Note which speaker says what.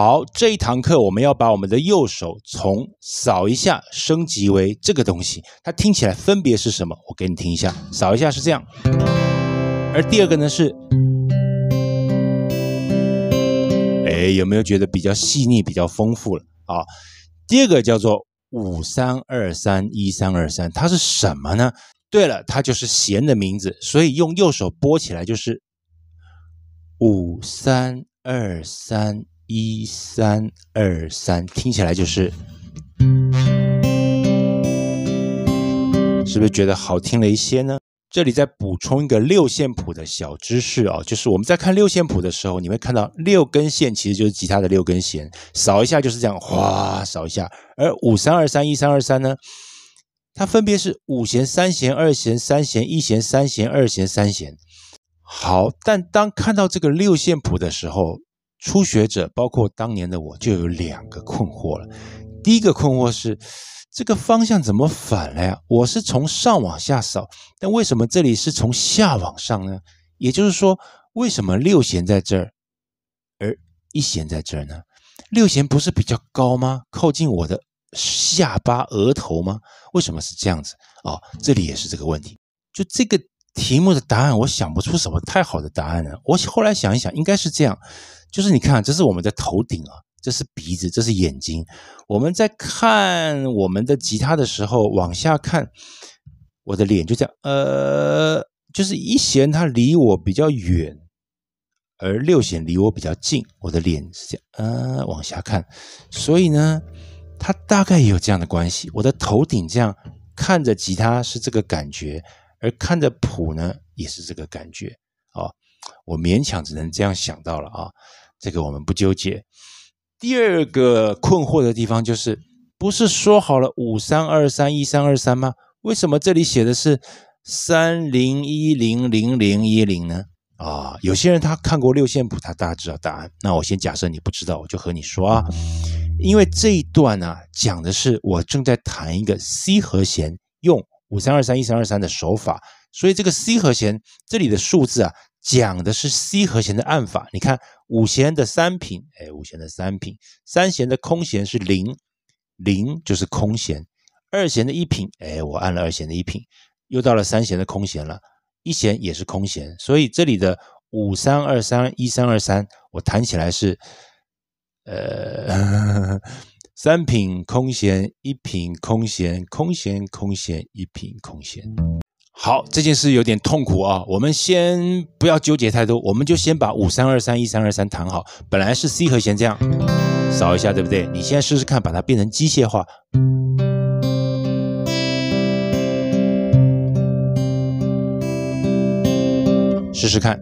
Speaker 1: 好，这一堂课我们要把我们的右手从扫一下升级为这个东西，它听起来分别是什么？我给你听一下，扫一下是这样，而第二个呢是，哎，有没有觉得比较细腻、比较丰富了啊？第二个叫做五三二三一三二三，它是什么呢？对了，它就是弦的名字，所以用右手拨起来就是五三二三。一三二三听起来就是，是不是觉得好听了一些呢？这里再补充一个六线谱的小知识哦，就是我们在看六线谱的时候，你会看到六根线其实就是吉他的六根弦，扫一下就是这样，哗扫一下。而五三二三一三二三呢，它分别是五弦、三弦、二弦、三弦、一弦、三弦、二弦、三弦。好，但当看到这个六线谱的时候。初学者，包括当年的我，就有两个困惑了。第一个困惑是，这个方向怎么反了呀？我是从上往下扫，但为什么这里是从下往上呢？也就是说，为什么六弦在这儿，而一弦在这儿呢？六弦不是比较高吗？靠近我的下巴、额头吗？为什么是这样子？哦，这里也是这个问题，就这个。题目的答案，我想不出什么太好的答案了。我后来想一想，应该是这样：就是你看，这是我们的头顶啊，这是鼻子，这是眼睛。我们在看我们的吉他的时候，往下看，我的脸就这样。呃，就是一弦它离我比较远，而六弦离我比较近，我的脸是这样啊，往下看。所以呢，它大概也有这样的关系。我的头顶这样看着吉他是这个感觉。而看着谱呢，也是这个感觉啊，我勉强只能这样想到了啊，这个我们不纠结。第二个困惑的地方就是，不是说好了五三二三一三二三吗？为什么这里写的是三零一零零零一零呢？啊，有些人他看过六线谱，他大家知道答案。那我先假设你不知道，我就和你说啊，因为这一段呢，讲的是我正在弹一个 C 和弦用。五三二三一三二三的手法，所以这个 C 和弦这里的数字啊，讲的是 C 和弦的按法。你看，五弦的三品，哎，五弦的三品，三弦的空弦是零，零就是空弦。二弦的一品，哎，我按了二弦的一品，又到了三弦的空弦了，一弦也是空弦。所以这里的五三二三一三二三，我弹起来是，呃。三品空弦，一品空弦，空弦空弦，一品空弦。好，这件事有点痛苦啊，我们先不要纠结太多，我们就先把五三二三一三二三弹好。本来是 C 和弦，这样扫一下，对不对？你现在试试看，把它变成机械化，试试看。